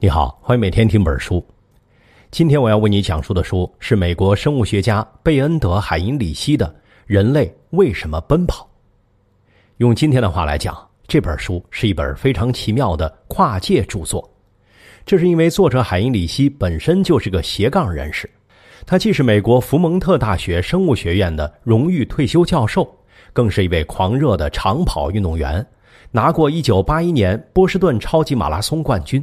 你好，欢迎每天听本书。今天我要为你讲述的书是美国生物学家贝恩德·海因里希的《人类为什么奔跑》。用今天的话来讲，这本书是一本非常奇妙的跨界著作。这是因为作者海因里希本身就是个斜杠人士，他既是美国福蒙特大学生物学院的荣誉退休教授，更是一位狂热的长跑运动员，拿过一九八一年波士顿超级马拉松冠军。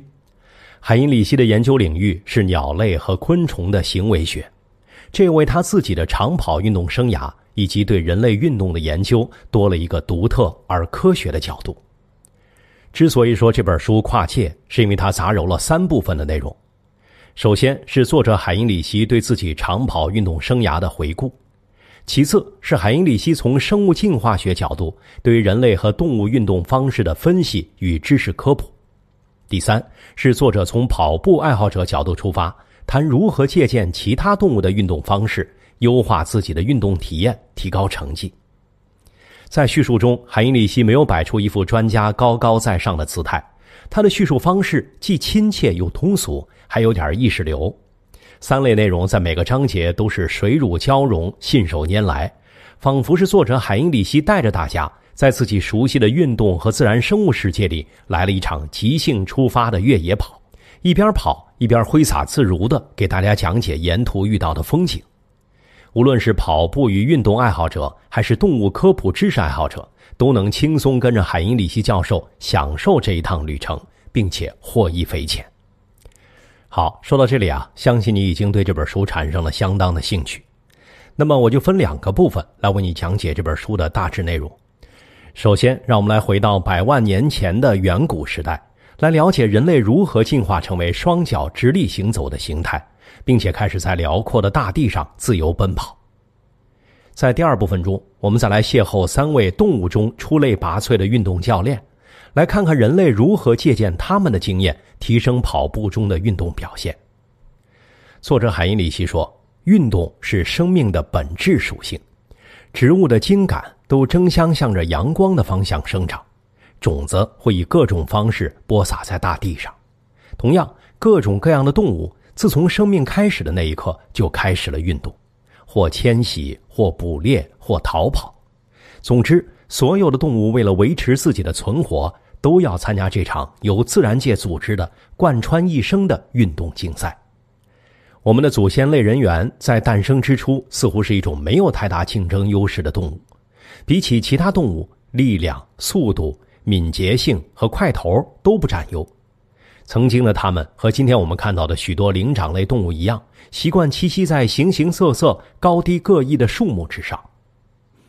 海因里希的研究领域是鸟类和昆虫的行为学，这为他自己的长跑运动生涯以及对人类运动的研究多了一个独特而科学的角度。之所以说这本书跨界，是因为它杂糅了三部分的内容：首先是作者海因里希对自己长跑运动生涯的回顾；其次是海因里希从生物进化学角度对人类和动物运动方式的分析与知识科普。第三是作者从跑步爱好者角度出发，谈如何借鉴其他动物的运动方式，优化自己的运动体验，提高成绩。在叙述中，海因里希没有摆出一副专家高高在上的姿态，他的叙述方式既亲切又通俗，还有点意识流。三类内容在每个章节都是水乳交融、信手拈来，仿佛是作者海因里希带着大家。在自己熟悉的运动和自然生物世界里，来了一场即兴出发的越野跑，一边跑一边挥洒自如地给大家讲解沿途遇到的风景。无论是跑步与运动爱好者，还是动物科普知识爱好者，都能轻松跟着海因里希教授享受这一趟旅程，并且获益匪浅。好，说到这里啊，相信你已经对这本书产生了相当的兴趣。那么，我就分两个部分来为你讲解这本书的大致内容。首先，让我们来回到百万年前的远古时代，来了解人类如何进化成为双脚直立行走的形态，并且开始在辽阔的大地上自由奔跑。在第二部分中，我们再来邂逅三位动物中出类拔萃的运动教练，来看看人类如何借鉴他们的经验，提升跑步中的运动表现。作者海因里希说：“运动是生命的本质属性。”植物的茎秆都争相向着阳光的方向生长，种子会以各种方式播撒在大地上。同样，各种各样的动物，自从生命开始的那一刻就开始了运动，或迁徙，或捕猎，或逃跑。总之，所有的动物为了维持自己的存活，都要参加这场由自然界组织的贯穿一生的运动竞赛。我们的祖先类人猿在诞生之初，似乎是一种没有太大竞争优势的动物，比起其他动物，力量、速度、敏捷性和块头都不占优。曾经的他们和今天我们看到的许多灵长类动物一样，习惯栖息在形形色色、高低各异的树木之上。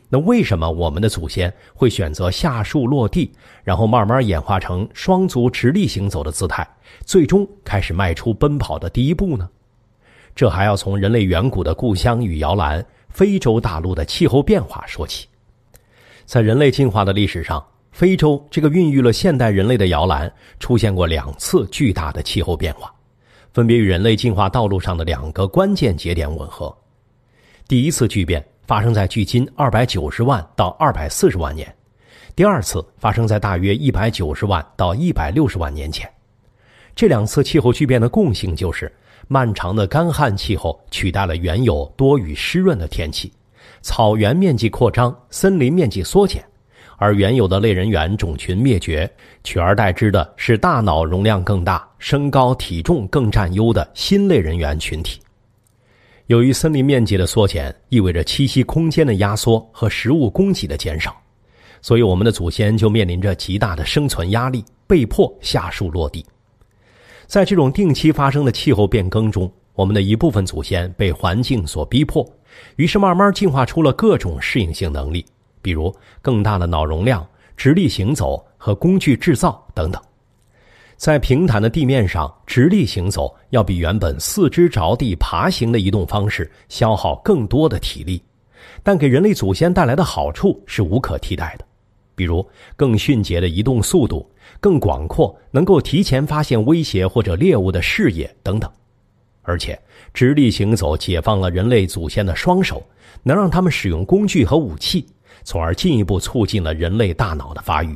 那为什么我们的祖先会选择下树落地，然后慢慢演化成双足直立行走的姿态，最终开始迈出奔跑的第一步呢？这还要从人类远古的故乡与摇篮——非洲大陆的气候变化说起。在人类进化的历史上，非洲这个孕育了现代人类的摇篮，出现过两次巨大的气候变化，分别与人类进化道路上的两个关键节点吻合。第一次巨变发生在距今二百九十万到二百四十万年，第二次发生在大约一百九十万到一百六十万年前。这两次气候巨变的共性就是。漫长的干旱气候取代了原有多雨湿润的天气，草原面积扩张，森林面积缩减，而原有的类人猿种群灭绝，取而代之的是大脑容量更大、身高体重更占优的新类人猿群体。由于森林面积的缩减，意味着栖息空间的压缩和食物供给的减少，所以我们的祖先就面临着极大的生存压力，被迫下树落地。在这种定期发生的气候变更中，我们的一部分祖先被环境所逼迫，于是慢慢进化出了各种适应性能力，比如更大的脑容量、直立行走和工具制造等等。在平坦的地面上，直立行走要比原本四肢着地爬行的移动方式消耗更多的体力，但给人类祖先带来的好处是无可替代的。比如，更迅捷的移动速度、更广阔、能够提前发现威胁或者猎物的视野等等，而且直立行走解放了人类祖先的双手，能让他们使用工具和武器，从而进一步促进了人类大脑的发育。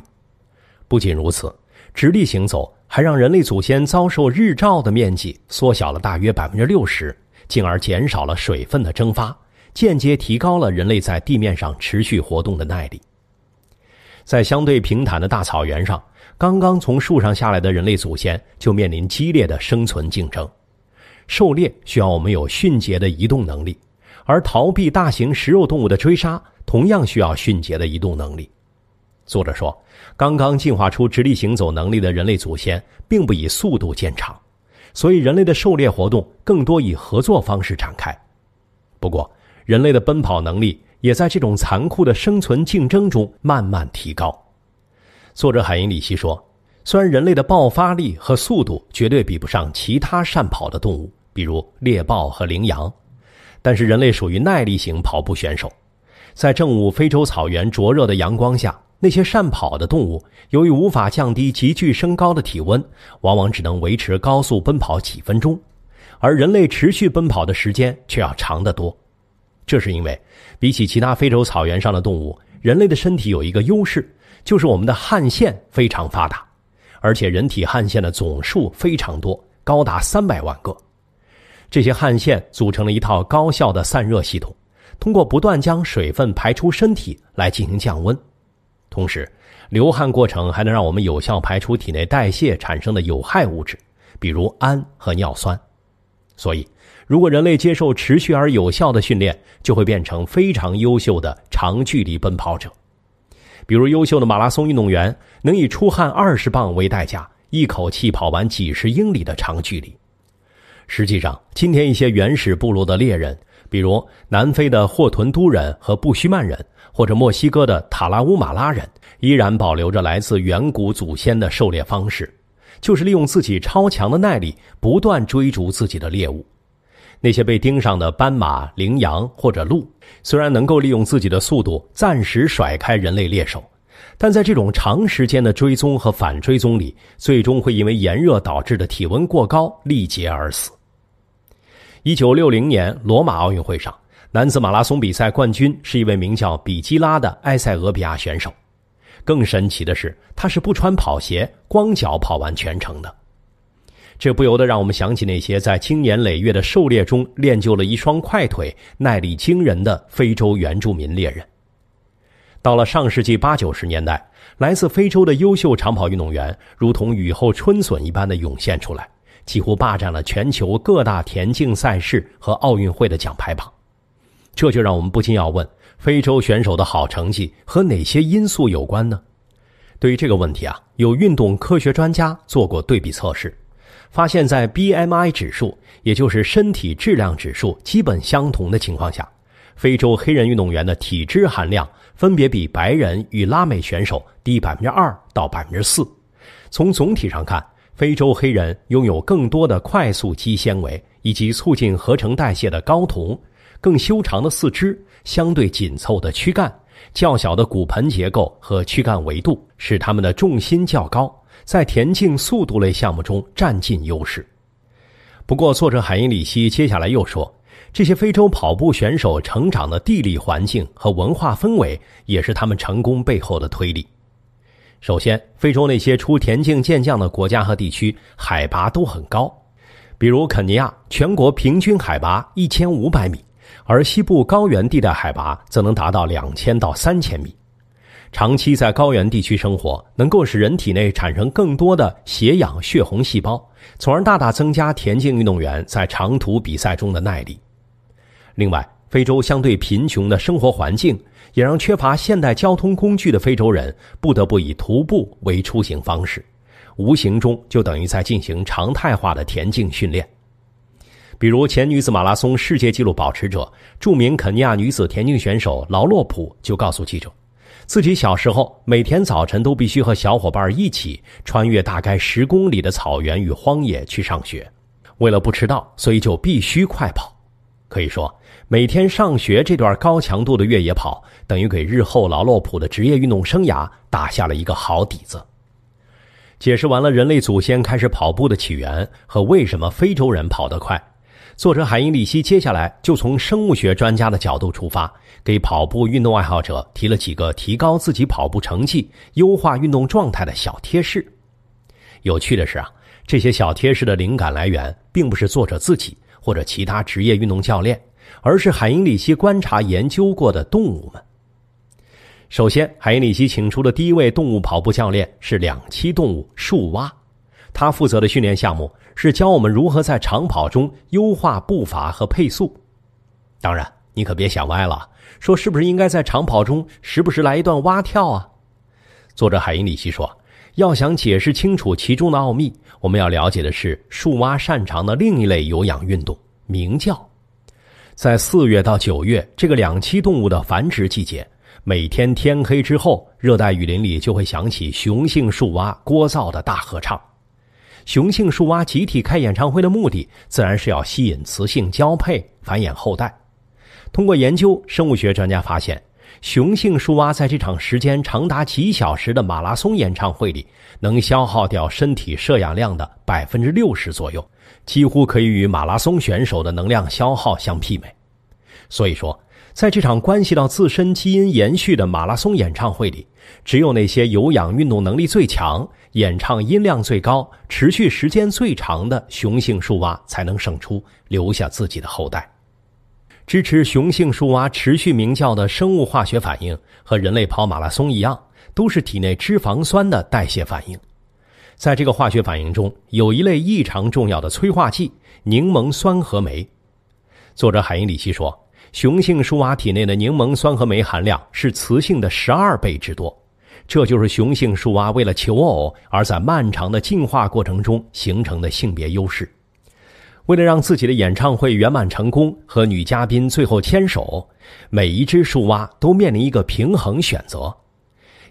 不仅如此，直立行走还让人类祖先遭受日照的面积缩小了大约百分之六十，进而减少了水分的蒸发，间接提高了人类在地面上持续活动的耐力。在相对平坦的大草原上，刚刚从树上下来的人类祖先就面临激烈的生存竞争。狩猎需要我们有迅捷的移动能力，而逃避大型食肉动物的追杀同样需要迅捷的移动能力。作者说，刚刚进化出直立行走能力的人类祖先并不以速度见长，所以人类的狩猎活动更多以合作方式展开。不过，人类的奔跑能力。也在这种残酷的生存竞争中慢慢提高。作者海因里希说：“虽然人类的爆发力和速度绝对比不上其他善跑的动物，比如猎豹和羚羊，但是人类属于耐力型跑步选手。在正午非洲草原灼热的阳光下，那些善跑的动物由于无法降低急剧升高的体温，往往只能维持高速奔跑几分钟，而人类持续奔跑的时间却要长得多。”这是因为，比起其他非洲草原上的动物，人类的身体有一个优势，就是我们的汗腺非常发达，而且人体汗腺的总数非常多，高达三百万个。这些汗腺组成了一套高效的散热系统，通过不断将水分排出身体来进行降温。同时，流汗过程还能让我们有效排出体内代谢产生的有害物质，比如氨和尿酸。所以。如果人类接受持续而有效的训练，就会变成非常优秀的长距离奔跑者，比如优秀的马拉松运动员，能以出汗二十磅为代价，一口气跑完几十英里的长距离。实际上，今天一些原始部落的猎人，比如南非的霍屯都人和布须曼人，或者墨西哥的塔拉乌马拉人，依然保留着来自远古祖先的狩猎方式，就是利用自己超强的耐力，不断追逐自己的猎物。那些被盯上的斑马、羚羊或者鹿，虽然能够利用自己的速度暂时甩开人类猎手，但在这种长时间的追踪和反追踪里，最终会因为炎热导致的体温过高力竭而死。一九六零年罗马奥运会上，男子马拉松比赛冠军是一位名叫比基拉的埃塞俄比亚选手。更神奇的是，他是不穿跑鞋、光脚跑完全程的。这不由得让我们想起那些在经年累月的狩猎中练就了一双快腿、耐力惊人的非洲原住民猎人。到了上世纪八九十年代，来自非洲的优秀长跑运动员如同雨后春笋一般的涌现出来，几乎霸占了全球各大田径赛事和奥运会的奖牌榜。这就让我们不禁要问：非洲选手的好成绩和哪些因素有关呢？对于这个问题啊，有运动科学专家做过对比测试。发现，在 BMI 指数，也就是身体质量指数基本相同的情况下，非洲黑人运动员的体脂含量分别比白人与拉美选手低百分之二到百分之四。从总体上看，非洲黑人拥有更多的快速肌纤维，以及促进合成代谢的睾酮，更修长的四肢，相对紧凑的躯干，较小的骨盆结构和躯干维度，使他们的重心较高。在田径速度类项目中占尽优势。不过，作者海因里希接下来又说，这些非洲跑步选手成长的地理环境和文化氛围也是他们成功背后的推力。首先，非洲那些出田径健将的国家和地区，海拔都很高。比如肯尼亚，全国平均海拔一千五百米，而西部高原地带海拔则能达到两千到三千米。长期在高原地区生活，能够使人体内产生更多的血氧血红细胞，从而大大增加田径运动员在长途比赛中的耐力。另外，非洲相对贫穷的生活环境，也让缺乏现代交通工具的非洲人不得不以徒步为出行方式，无形中就等于在进行常态化的田径训练。比如，前女子马拉松世界纪录保持者、著名肯尼亚女子田径选手劳洛普就告诉记者。自己小时候每天早晨都必须和小伙伴一起穿越大概十公里的草原与荒野去上学，为了不迟到，所以就必须快跑。可以说，每天上学这段高强度的越野跑，等于给日后劳洛普的职业运动生涯打下了一个好底子。解释完了人类祖先开始跑步的起源和为什么非洲人跑得快。作者海因里希接下来就从生物学专家的角度出发，给跑步运动爱好者提了几个提高自己跑步成绩、优化运动状态的小贴士。有趣的是啊，这些小贴士的灵感来源并不是作者自己或者其他职业运动教练，而是海因里希观察研究过的动物们。首先，海因里希请出的第一位动物跑步教练是两栖动物树蛙。他负责的训练项目是教我们如何在长跑中优化步伐和配速。当然，你可别想歪了，说是不是应该在长跑中时不时来一段蛙跳啊？作者海因里希说，要想解释清楚其中的奥秘，我们要了解的是树蛙擅长的另一类有氧运动——鸣叫。在四月到九月这个两栖动物的繁殖季节，每天天黑之后，热带雨林里就会响起雄性树蛙聒噪的大合唱。雄性树蛙集体开演唱会的目的，自然是要吸引雌性交配繁衍后代。通过研究，生物学专家发现，雄性树蛙在这场时间长达几小时的马拉松演唱会里，能消耗掉身体摄氧量的百分之六十左右，几乎可以与马拉松选手的能量消耗相媲美。所以说，在这场关系到自身基因延续的马拉松演唱会里，只有那些有氧运动能力最强。演唱音量最高、持续时间最长的雄性树蛙才能胜出，留下自己的后代。支持雄性树蛙持续鸣叫的生物化学反应和人类跑马拉松一样，都是体内脂肪酸的代谢反应。在这个化学反应中，有一类异常重要的催化剂——柠檬酸合酶。作者海因里希说，雄性树蛙体内的柠檬酸合酶含量是雌性的十二倍之多。这就是雄性树蛙为了求偶而在漫长的进化过程中形成的性别优势。为了让自己的演唱会圆满成功和女嘉宾最后牵手，每一只树蛙都面临一个平衡选择：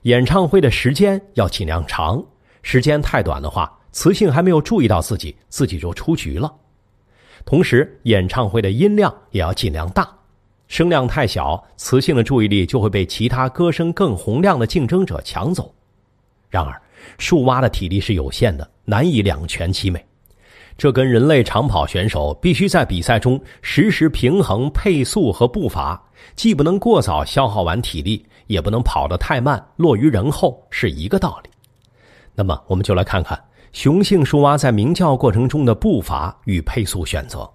演唱会的时间要尽量长，时间太短的话，雌性还没有注意到自己，自己就出局了；同时，演唱会的音量也要尽量大。声量太小，雌性的注意力就会被其他歌声更洪亮的竞争者抢走。然而，树蛙的体力是有限的，难以两全其美。这跟人类长跑选手必须在比赛中实时平衡配速和步伐，既不能过早消耗完体力，也不能跑得太慢落于人后，是一个道理。那么，我们就来看看雄性树蛙在鸣叫过程中的步伐与配速选择。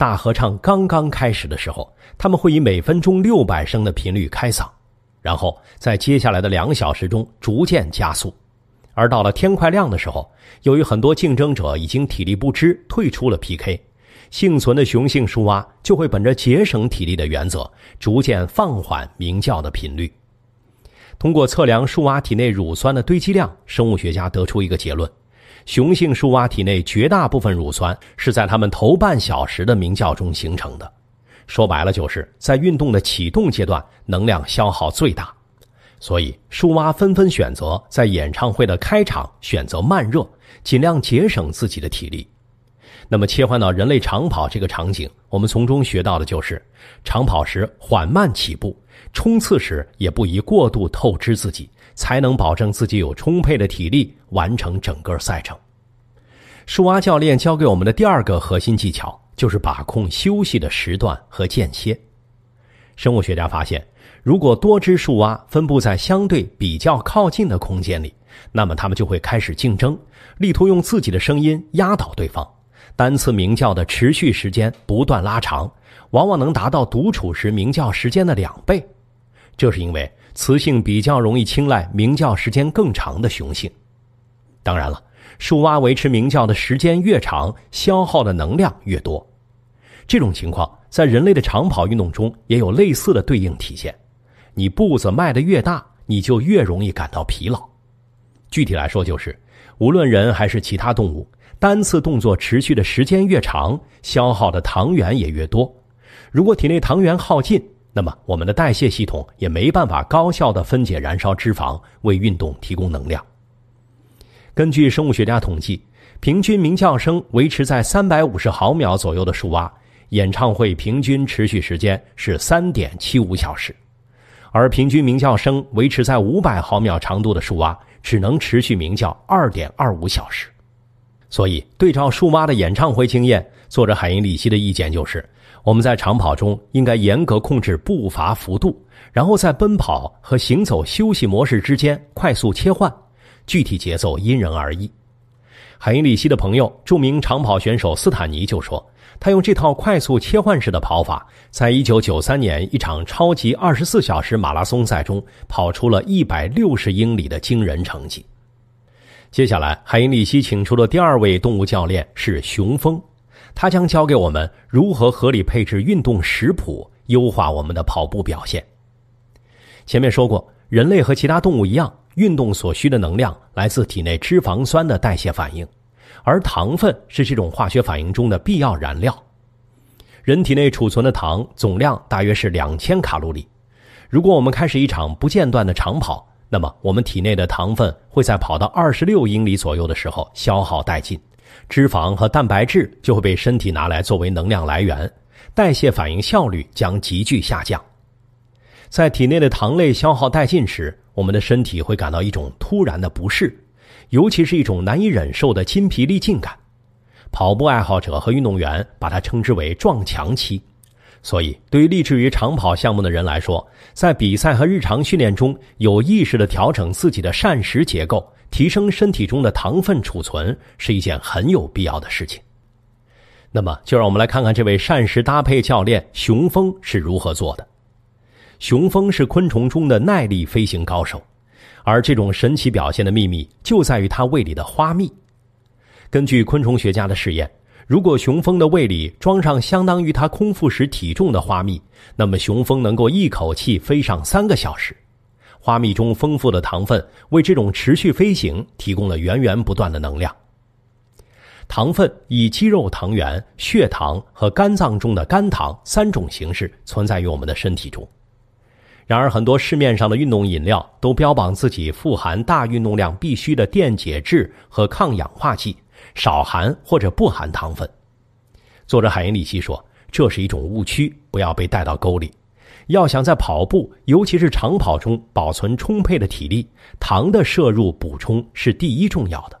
大合唱刚刚开始的时候，他们会以每分钟六百声的频率开嗓，然后在接下来的两小时中逐渐加速。而到了天快亮的时候，由于很多竞争者已经体力不支退出了 PK，幸存的雄性树蛙就会本着节省体力的原则，逐渐放缓鸣叫的频率。通过测量树蛙体内乳酸的堆积量，生物学家得出一个结论。雄性树蛙体内绝大部分乳酸是在它们头半小时的鸣叫中形成的，说白了就是在运动的启动阶段能量消耗最大，所以树蛙纷纷选择在演唱会的开场选择慢热，尽量节省自己的体力。那么切换到人类长跑这个场景，我们从中学到的就是长跑时缓慢起步，冲刺时也不宜过度透支自己。才能保证自己有充沛的体力完成整个赛程。树蛙教练教给我们的第二个核心技巧，就是把控休息的时段和间歇。生物学家发现，如果多只树蛙分布在相对比较靠近的空间里，那么它们就会开始竞争，力图用自己的声音压倒对方。单次鸣叫的持续时间不断拉长，往往能达到独处时鸣叫时间的两倍，这是因为。雌性比较容易青睐鸣叫时间更长的雄性，当然了，树蛙维持鸣叫的时间越长，消耗的能量越多。这种情况在人类的长跑运动中也有类似的对应体现。你步子迈得越大，你就越容易感到疲劳。具体来说就是，无论人还是其他动物，单次动作持续的时间越长，消耗的糖原也越多。如果体内糖原耗尽，那么，我们的代谢系统也没办法高效的分解燃烧脂肪，为运动提供能量。根据生物学家统计，平均鸣叫声维持在三百五十毫秒左右的树蛙，演唱会平均持续时间是三点七五小时；而平均鸣叫声维持在五百毫秒长度的树蛙，只能持续鸣叫二点二五小时。所以，对照树蛙的演唱会经验，作者海因里希的意见就是。我们在长跑中应该严格控制步伐幅度，然后在奔跑和行走休息模式之间快速切换，具体节奏因人而异。海因里希的朋友、著名长跑选手斯坦尼就说，他用这套快速切换式的跑法，在一九九三年一场超级二十四小时马拉松赛中跑出了一百六十英里的惊人成绩。接下来，海因里希请出的第二位动物教练是雄蜂。他将教给我们如何合理配置运动食谱，优化我们的跑步表现。前面说过，人类和其他动物一样，运动所需的能量来自体内脂肪酸的代谢反应，而糖分是这种化学反应中的必要燃料。人体内储存的糖总量大约是两千卡路里。如果我们开始一场不间断的长跑，那么我们体内的糖分会在跑到二十六英里左右的时候消耗殆尽。脂肪和蛋白质就会被身体拿来作为能量来源，代谢反应效率将急剧下降。在体内的糖类消耗殆尽时，我们的身体会感到一种突然的不适，尤其是一种难以忍受的筋疲力尽感。跑步爱好者和运动员把它称之为“撞墙期”。所以，对于立志于长跑项目的人来说，在比赛和日常训练中，有意识地调整自己的膳食结构，提升身体中的糖分储存，是一件很有必要的事情。那么，就让我们来看看这位膳食搭配教练雄蜂是如何做的。雄蜂是昆虫中的耐力飞行高手，而这种神奇表现的秘密就在于它胃里的花蜜。根据昆虫学家的试验。如果雄蜂的胃里装上相当于它空腹时体重的花蜜，那么雄蜂能够一口气飞上三个小时。花蜜中丰富的糖分为这种持续飞行提供了源源不断的能量。糖分以肌肉糖原、血糖和肝脏中的肝糖三种形式存在于我们的身体中。然而，很多市面上的运动饮料都标榜自己富含大运动量必须的电解质和抗氧化剂。少含或者不含糖分。作者海因里希说：“这是一种误区，不要被带到沟里。要想在跑步，尤其是长跑中保存充沛的体力，糖的摄入补充是第一重要的。”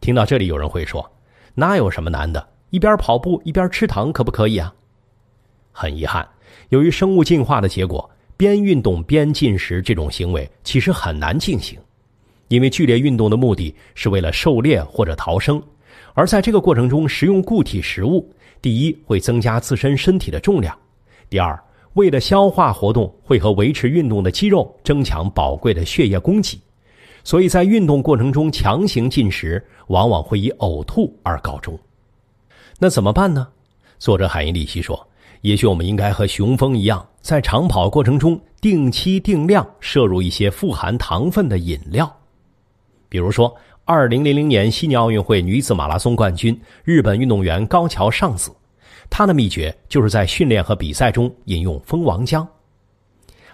听到这里，有人会说：“那有什么难的？一边跑步一边吃糖可不可以啊？”很遗憾，由于生物进化的结果，边运动边进食这种行为其实很难进行。因为剧烈运动的目的是为了狩猎或者逃生，而在这个过程中食用固体食物，第一会增加自身身体的重量，第二为了消化活动会和维持运动的肌肉争抢宝贵的血液供给，所以在运动过程中强行进食往往会以呕吐而告终。那怎么办呢？作者海因里希说：“也许我们应该和雄蜂一样，在长跑过程中定期定量摄入一些富含糖分的饮料。”比如说，二零零零年悉尼奥运会女子马拉松冠军日本运动员高桥尚子，她的秘诀就是在训练和比赛中饮用蜂王浆。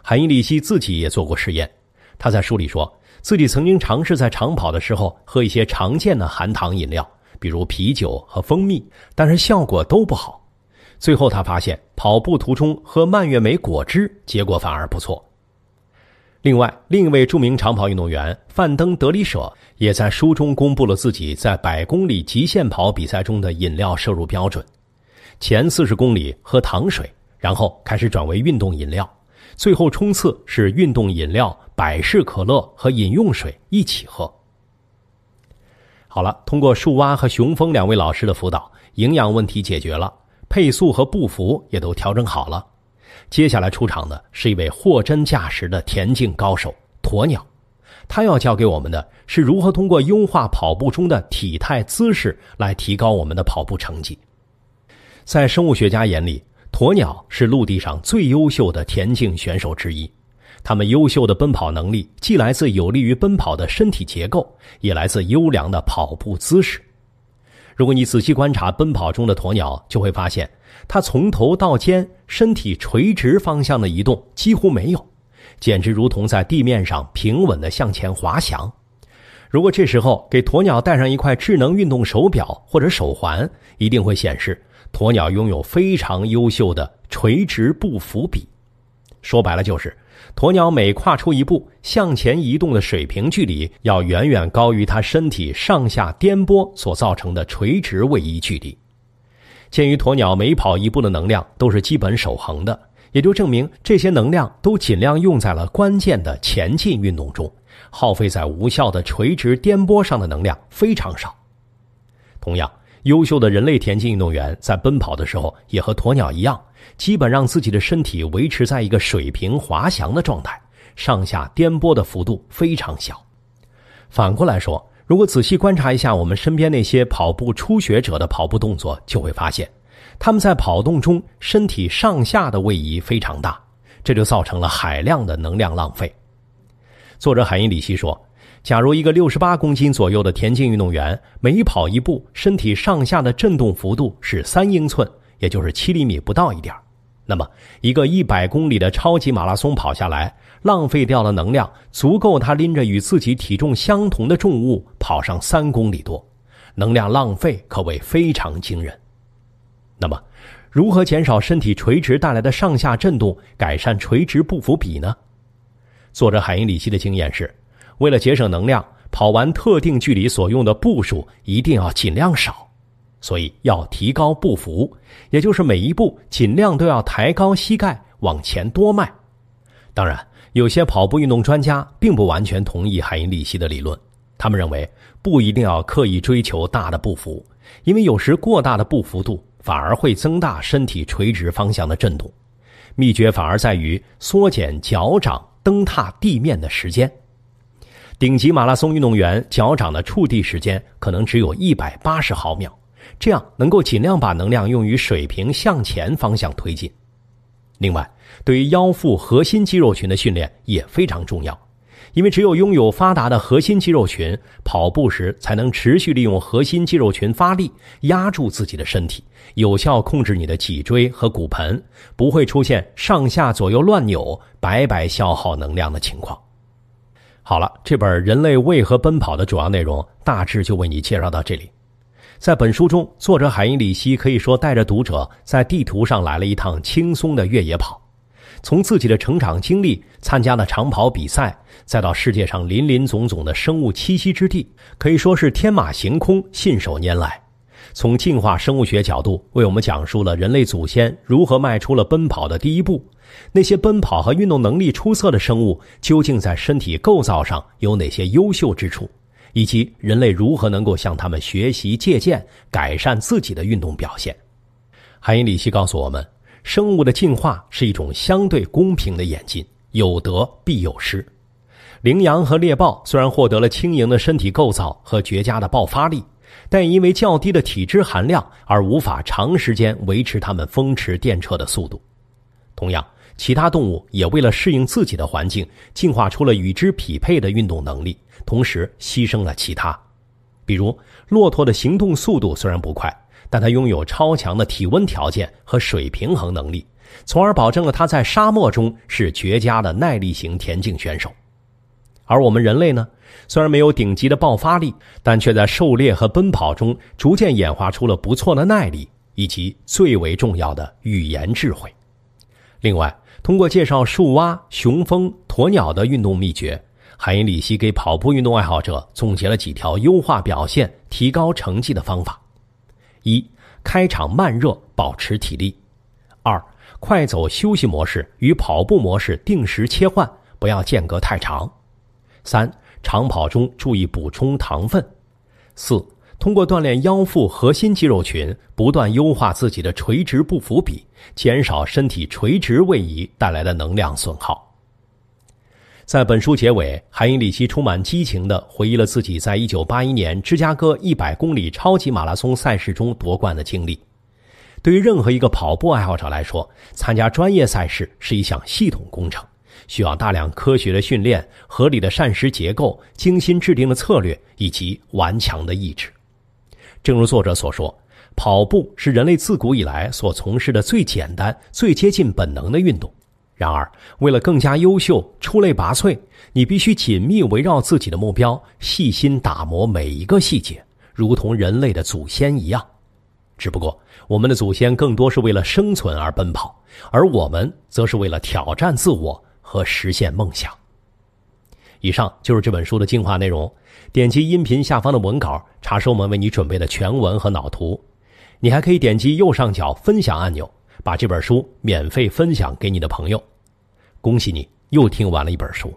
海因里希自己也做过试验，他在书里说自己曾经尝试在长跑的时候喝一些常见的含糖饮料，比如啤酒和蜂蜜，但是效果都不好。最后他发现跑步途中喝蔓越莓果汁，结果反而不错。另外，另一位著名长跑运动员范登德里舍也在书中公布了自己在百公里极限跑比赛中的饮料摄入标准：前四十公里喝糖水，然后开始转为运动饮料，最后冲刺是运动饮料、百事可乐和饮用水一起喝。好了，通过树蛙和雄蜂两位老师的辅导，营养问题解决了，配速和步幅也都调整好了。接下来出场的是一位货真价实的田径高手——鸵鸟。他要教给我们的是如何通过优化跑步中的体态姿势来提高我们的跑步成绩。在生物学家眼里，鸵鸟是陆地上最优秀的田径选手之一。他们优秀的奔跑能力既来自有利于奔跑的身体结构，也来自优良的跑步姿势。如果你仔细观察奔跑中的鸵鸟，就会发现它从头到肩身体垂直方向的移动几乎没有，简直如同在地面上平稳的向前滑翔。如果这时候给鸵鸟戴上一块智能运动手表或者手环，一定会显示鸵鸟拥有非常优秀的垂直步幅比。说白了就是。鸵鸟每跨出一步，向前移动的水平距离要远远高于它身体上下颠簸所造成的垂直位移距离。鉴于鸵鸟每跑一步的能量都是基本守恒的，也就证明这些能量都尽量用在了关键的前进运动中，耗费在无效的垂直颠簸上的能量非常少。同样。优秀的人类田径运动员在奔跑的时候，也和鸵鸟一样，基本让自己的身体维持在一个水平滑翔的状态，上下颠簸的幅度非常小。反过来说，如果仔细观察一下我们身边那些跑步初学者的跑步动作，就会发现，他们在跑动中身体上下的位移非常大，这就造成了海量的能量浪费。作者海因里希说。假如一个六十八公斤左右的田径运动员每跑一步，身体上下的震动幅度是三英寸，也就是七厘米不到一点那么，一个一百公里的超级马拉松跑下来，浪费掉的能量足够他拎着与自己体重相同的重物跑上三公里多，能量浪费可谓非常惊人。那么，如何减少身体垂直带来的上下震动，改善垂直步幅比呢？作者海因里希的经验是。为了节省能量，跑完特定距离所用的步数一定要尽量少，所以要提高步幅，也就是每一步尽量都要抬高膝盖往前多迈。当然，有些跑步运动专家并不完全同意海因里希的理论，他们认为不一定要刻意追求大的步幅，因为有时过大的步幅度反而会增大身体垂直方向的震动，秘诀反而在于缩减脚掌蹬踏地面的时间。顶级马拉松运动员脚掌的触地时间可能只有一百八十毫秒，这样能够尽量把能量用于水平向前方向推进。另外，对于腰腹核心肌肉群的训练也非常重要，因为只有拥有发达的核心肌肉群，跑步时才能持续利用核心肌肉群发力压住自己的身体，有效控制你的脊椎和骨盆，不会出现上下左右乱扭、白白消耗能量的情况。好了，这本《人类为何奔跑》的主要内容大致就为你介绍到这里。在本书中，作者海因里希可以说带着读者在地图上来了一趟轻松的越野跑，从自己的成长经历、参加了长跑比赛，再到世界上林林总总的生物栖息之地，可以说是天马行空、信手拈来。从进化生物学角度，为我们讲述了人类祖先如何迈出了奔跑的第一步。那些奔跑和运动能力出色的生物，究竟在身体构造上有哪些优秀之处，以及人类如何能够向他们学习借鉴，改善自己的运动表现？海因里希告诉我们，生物的进化是一种相对公平的演进，有得必有失。羚羊和猎豹虽然获得了轻盈的身体构造和绝佳的爆发力。但因为较低的体脂含量，而无法长时间维持它们风驰电掣的速度。同样，其他动物也为了适应自己的环境，进化出了与之匹配的运动能力，同时牺牲了其他。比如，骆驼的行动速度虽然不快，但它拥有超强的体温条件和水平衡能力，从而保证了它在沙漠中是绝佳的耐力型田径选手。而我们人类呢？虽然没有顶级的爆发力，但却在狩猎和奔跑中逐渐演化出了不错的耐力，以及最为重要的语言智慧。另外，通过介绍树蛙、雄蜂、鸵鸟的运动秘诀，海因里希给跑步运动爱好者总结了几条优化表现、提高成绩的方法：一、开场慢热，保持体力；二、快走休息模式与跑步模式定时切换，不要间隔太长；三。长跑中注意补充糖分，四通过锻炼腰腹核心肌肉群，不断优化自己的垂直步幅比，减少身体垂直位移带来的能量损耗。在本书结尾，海因里希充满激情的回忆了自己在一九八一年芝加哥一百公里超级马拉松赛事中夺冠的经历。对于任何一个跑步爱好者来说，参加专业赛事是一项系统工程。需要大量科学的训练、合理的膳食结构、精心制定的策略以及顽强的意志。正如作者所说，跑步是人类自古以来所从事的最简单、最接近本能的运动。然而，为了更加优秀、出类拔萃，你必须紧密围绕自己的目标，细心打磨每一个细节，如同人类的祖先一样。只不过，我们的祖先更多是为了生存而奔跑，而我们则是为了挑战自我。和实现梦想。以上就是这本书的精华内容。点击音频下方的文稿，查收我们为你准备的全文和脑图。你还可以点击右上角分享按钮，把这本书免费分享给你的朋友。恭喜你，又听完了一本书。